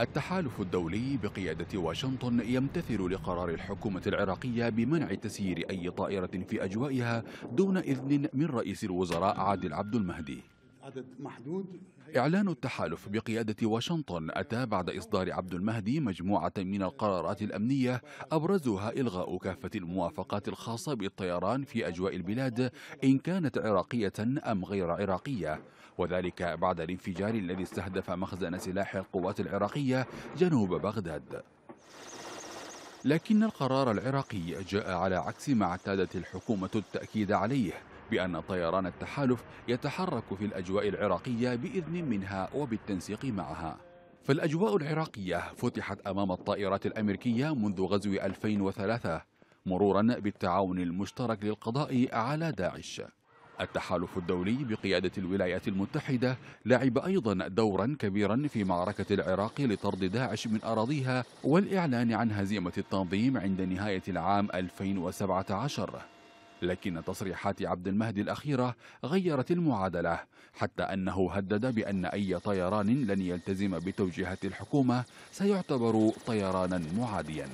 التحالف الدولي بقيادة واشنطن يمتثل لقرار الحكومة العراقية بمنع تسيير أي طائرة في أجوائها دون إذن من رئيس الوزراء عادل عبد المهدي عدد محدود إعلان التحالف بقيادة واشنطن أتى بعد إصدار عبد المهدي مجموعة من القرارات الأمنية أبرزها إلغاء كافة الموافقات الخاصة بالطيران في أجواء البلاد إن كانت عراقية أم غير عراقية وذلك بعد الانفجار الذي استهدف مخزن سلاح القوات العراقية جنوب بغداد لكن القرار العراقي جاء على عكس ما اعتادت الحكومة التأكيد عليه بأن طيران التحالف يتحرك في الأجواء العراقية بإذن منها وبالتنسيق معها فالأجواء العراقية فتحت أمام الطائرات الأمريكية منذ غزو 2003 مرورا بالتعاون المشترك للقضاء على داعش التحالف الدولي بقيادة الولايات المتحدة لعب أيضا دورا كبيرا في معركة العراق لطرد داعش من أراضيها والإعلان عن هزيمة التنظيم عند نهاية العام 2017 لكن تصريحات عبد المهدي الأخيرة غيرت المعادلة حتى أنه هدد بأن أي طيران لن يلتزم بتوجيهات الحكومة سيعتبر طيرانا معاديا